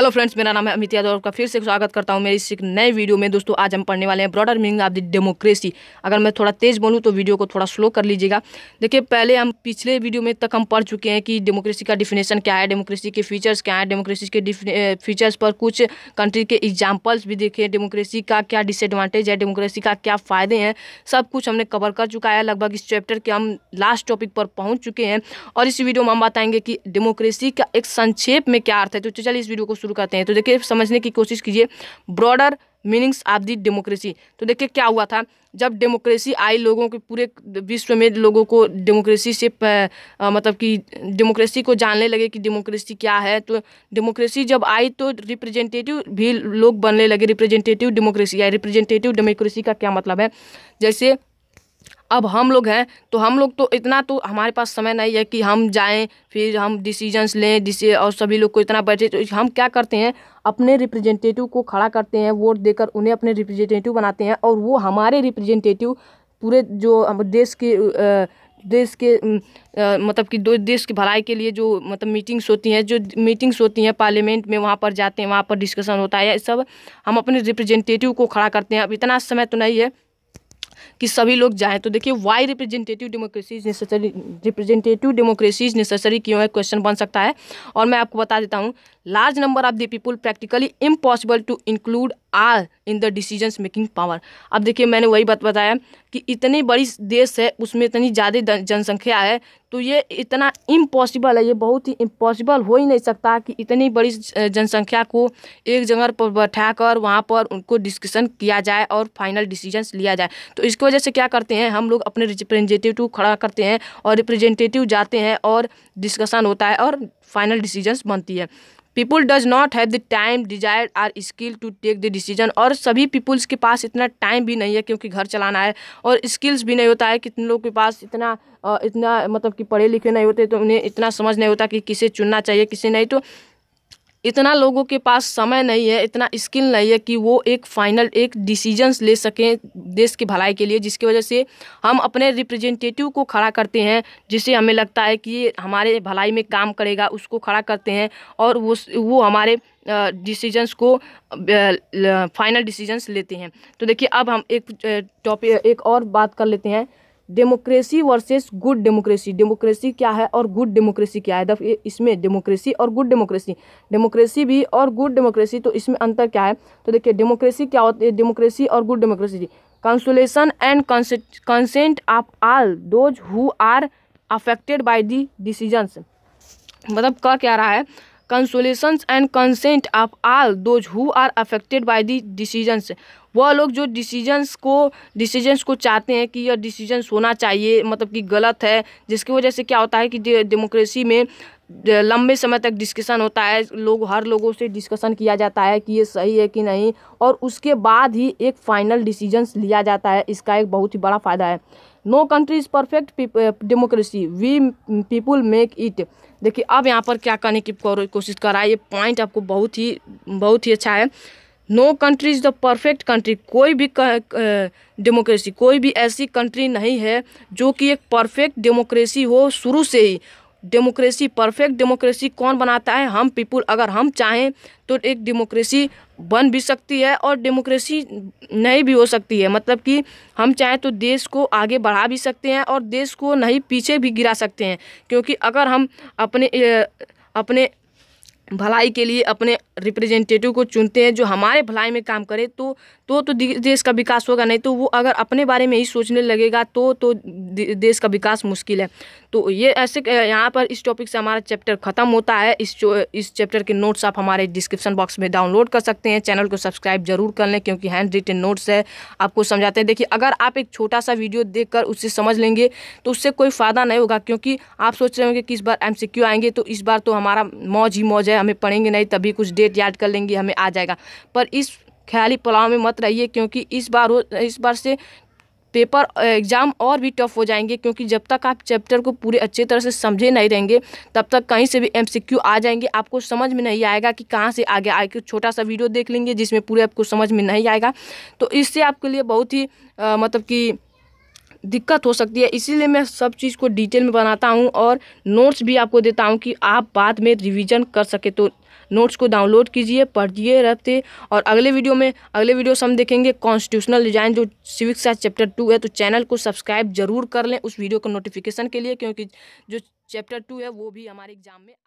hello friends मेरा नाम है अमित यादव आपका फिर से स्वागत करता हूँ मेरे इस एक नए वीडियो में दोस्तों आज हम पढ़ने वाले हैं broader meaning of the democracy अगर मैं थोड़ा तेज बोलूँ तो वीडियो को थोड़ा स्लो कर लीजिएगा देखिए पहले हम पिछले वीडियो में तक हम पढ़ चुके हैं कि डेमोक्रेसी का डिफिनेशन क्या है डेमोक्रेसी के फीचर्स क्या है डेमोक्रेसी के फीचर्स पर कुछ कंट्री के एग्जाम्पल्स भी देखे डेमोक्रेसी का क्या डिसएडवांटेज है डेमोक्रेसी का क्या फ़ायदे हैं सब कुछ हमने कवर कर चुका है लगभग इस चैप्टर के हम लास्ट टॉपिक पर पहुँच चुके हैं और इस वीडियो में हम बताएंगे कि डेमोक्रेसी का एक संक्षेप में क्या अर्थ है तो चलिए इस वीडियो को शुरू करते हैं तो देखिए समझने की कोशिश कीजिए broader meanings of the democracy तो देखिए क्या हुआ था जब डेमोक्रेसी आई लोगों के पूरे विश्व में लोगों को डेमोक्रेसी से आ, मतलब कि डेमोक्रेसी को जानने लगे कि डेमोक्रेसी क्या है तो डेमोक्रेसी जब आई तो रिप्रेजेंटेटिव भी लोग बनने लगे रिप्रेजेंटेटिव डेमोक्रेसी या रिप्रेजेंटेटिव डेमोक्रेसी का क्या मतलब है जैसे अब हम लोग हैं तो हम लोग तो इतना तो हमारे पास समय नहीं है कि हम जाएं फिर हम डिसीजंस लें डिसी और सभी लोग को इतना बैठे तो हम क्या करते हैं अपने रिप्रेजेंटेटिव को खड़ा करते हैं वोट देकर उन्हें अपने रिप्रेजेंटेटिव बनाते हैं और वो हमारे रिप्रेजेंटेटिव पूरे जो देश के देश के मतलब कि दो देश की भलाई के लिए जो मतलब मीटिंग्स होती हैं जो मीटिंग्स होती हैं पार्लियामेंट में वहाँ पर जाते हैं वहाँ पर डिस्कशन होता है ये सब हम अपने रिप्रेजेंटेटिव को खड़ा करते हैं अब इतना समय तो नहीं है कि सभी लोग जाएँ तो देखिए why representative democracies necessary representative democracies necessary क्यों है क्वेश्चन बन सकता है और मैं आपको बता देता हूँ large number of the people practically impossible to include or in the decision making power अब देखिए मैंने वही बात बताया कि इतनी बड़ी देश है उसमें इतनी ज़्यादा जनसंख्या है तो ये इतना इम्पॉसिबल है ये बहुत ही इम्पॉसिबल हो ही नहीं सकता कि इतनी बड़ी जनसंख्या को एक जगह पर बैठा कर वहाँ पर उनको डिस्कशन किया जाए और फाइनल डिसीजन लिया जाए तो इसको वजह से क्या करते हैं हम लोग अपने रिप्रेजेंटेटिव खड़ा करते हैं और रिप्रेजेंटेटिव जाते हैं और डिस्कशन होता है और फाइनल डिसीजंस बनती है people does not have the time desire or skill to take the decision और सभी पीपुल्स के पास इतना टाइम भी नहीं है क्योंकि घर चलाना है और स्किल्स भी नहीं होता है कितने लोगों के पास इतना इतना मतलब कि पढ़े लिखे नहीं होते तो उन्हें इतना समझ नहीं होता कि किसे चुनना चाहिए किसे नहीं तो इतना लोगों के पास समय नहीं है इतना स्किल नहीं है कि वो एक फाइनल एक डिसीजंस ले सकें देश की भलाई के लिए जिसकी वजह से हम अपने रिप्रेजेंटेटिव को खड़ा करते हैं जिसे हमें लगता है कि हमारे भलाई में काम करेगा उसको खड़ा करते हैं और वो वो हमारे डिसीजंस को फाइनल डिसीजंस लेते हैं तो देखिए अब हम एक टॉपिक एक और बात कर लेते हैं democracy versus good democracy democracy क्या है और गुड डेमोक्रेसी क्या है दफ इसमें डेमोक्रेसी और गुड डेमोक्रेसी डेमोक्रेसी भी और गुड डेमोक्रेसी तो इसमें अंतर क्या है तो देखिए डेमोक्रेसी क्या होती है डेमोक्रेसी और good democracy consultation and consent of all those who are affected by the decision मतलब कह क्या रहा है consultations and consent of all those who are affected by the decisions वह लोग जो डिसीजंस को डिसीजंस को चाहते हैं कि यह डिसीजंस होना चाहिए मतलब कि गलत है जिसकी वजह से क्या होता है कि डेमोक्रेसी में लंबे समय तक डिस्कशन होता है लोग हर लोगों से डिस्कशन किया जाता है कि ये सही है कि नहीं और उसके बाद ही एक फाइनल डिसीजंस लिया जाता है इसका एक बहुत ही बड़ा फ़ायदा है no country is perfect democracy we people make it देखिए अब यहाँ पर क्या करने की कोशिश कर रहा है ये पॉइंट आपको बहुत ही बहुत ही अच्छा है no country is the perfect country कोई भी डेमोक्रेसी कोई भी ऐसी कंट्री नहीं है जो कि एक परफेक्ट डेमोक्रेसी हो शुरू से ही डेमोक्रेसी परफेक्ट डेमोक्रेसी कौन बनाता है हम पीपुल अगर हम चाहें तो एक डेमोक्रेसी बन भी सकती है और डेमोक्रेसी नहीं भी हो सकती है मतलब कि हम चाहें तो देश को आगे बढ़ा भी सकते हैं और देश को नहीं पीछे भी गिरा सकते हैं क्योंकि अगर हम अपने अपने भलाई के लिए अपने रिप्रेजेंटेटिव को चुनते हैं जो हमारे भलाई में काम करे तो तो तो देश का विकास होगा नहीं तो वो अगर अपने बारे में ही सोचने लगेगा तो तो देश का विकास मुश्किल है तो ये ऐसे यहाँ पर इस टॉपिक से हमारा चैप्टर ख़त्म होता है इस इस चैप्टर के नोट्स आप हमारे डिस्क्रिप्शन बॉक्स में डाउनलोड कर सकते हैं चैनल को सब्सक्राइब जरूर कर लें क्योंकि हैंड रिटेन नोट्स है आपको समझाते हैं देखिए अगर आप एक छोटा सा वीडियो देख उससे समझ लेंगे तो उससे कोई फ़ायदा नहीं होगा क्योंकि आप सोच रहे होंगे कि इस बार एम आएंगे तो इस बार तो हमारा मौज ही मौज है हमें पढ़ेंगे नहीं तभी कुछ डेट याद कर लेंगे हमें आ जाएगा पर इस ख्याली पलाव में मत रहिए क्योंकि इस बार हो इस बार से पेपर एग्ज़ाम और भी टफ हो जाएंगे क्योंकि जब तक आप चैप्टर को पूरे अच्छे तरह से समझे नहीं रहेंगे तब तक कहीं से भी एमसीक्यू आ जाएंगे आपको समझ में नहीं आएगा कि कहाँ से आगे आगे छोटा सा वीडियो देख लेंगे जिसमें पूरे आपको समझ में नहीं आएगा तो इससे आपके लिए बहुत ही आ, मतलब कि दिक्कत हो सकती है इसीलिए मैं सब चीज़ को डिटेल में बनाता हूँ और नोट्स भी आपको देता हूँ कि आप बाद में रिवीजन कर सके तो नोट्स को डाउनलोड कीजिए पढ़िए रहते और अगले वीडियो में अगले वीडियो से हम देखेंगे कॉन्स्टिट्यूशनल डिजाइन जो सिविक साइंस चैप्टर टू है तो चैनल को सब्सक्राइब जरूर कर लें उस वीडियो को नोटिफिकेशन के लिए क्योंकि जो चैप्टर टू है वो भी हमारे एग्जाम में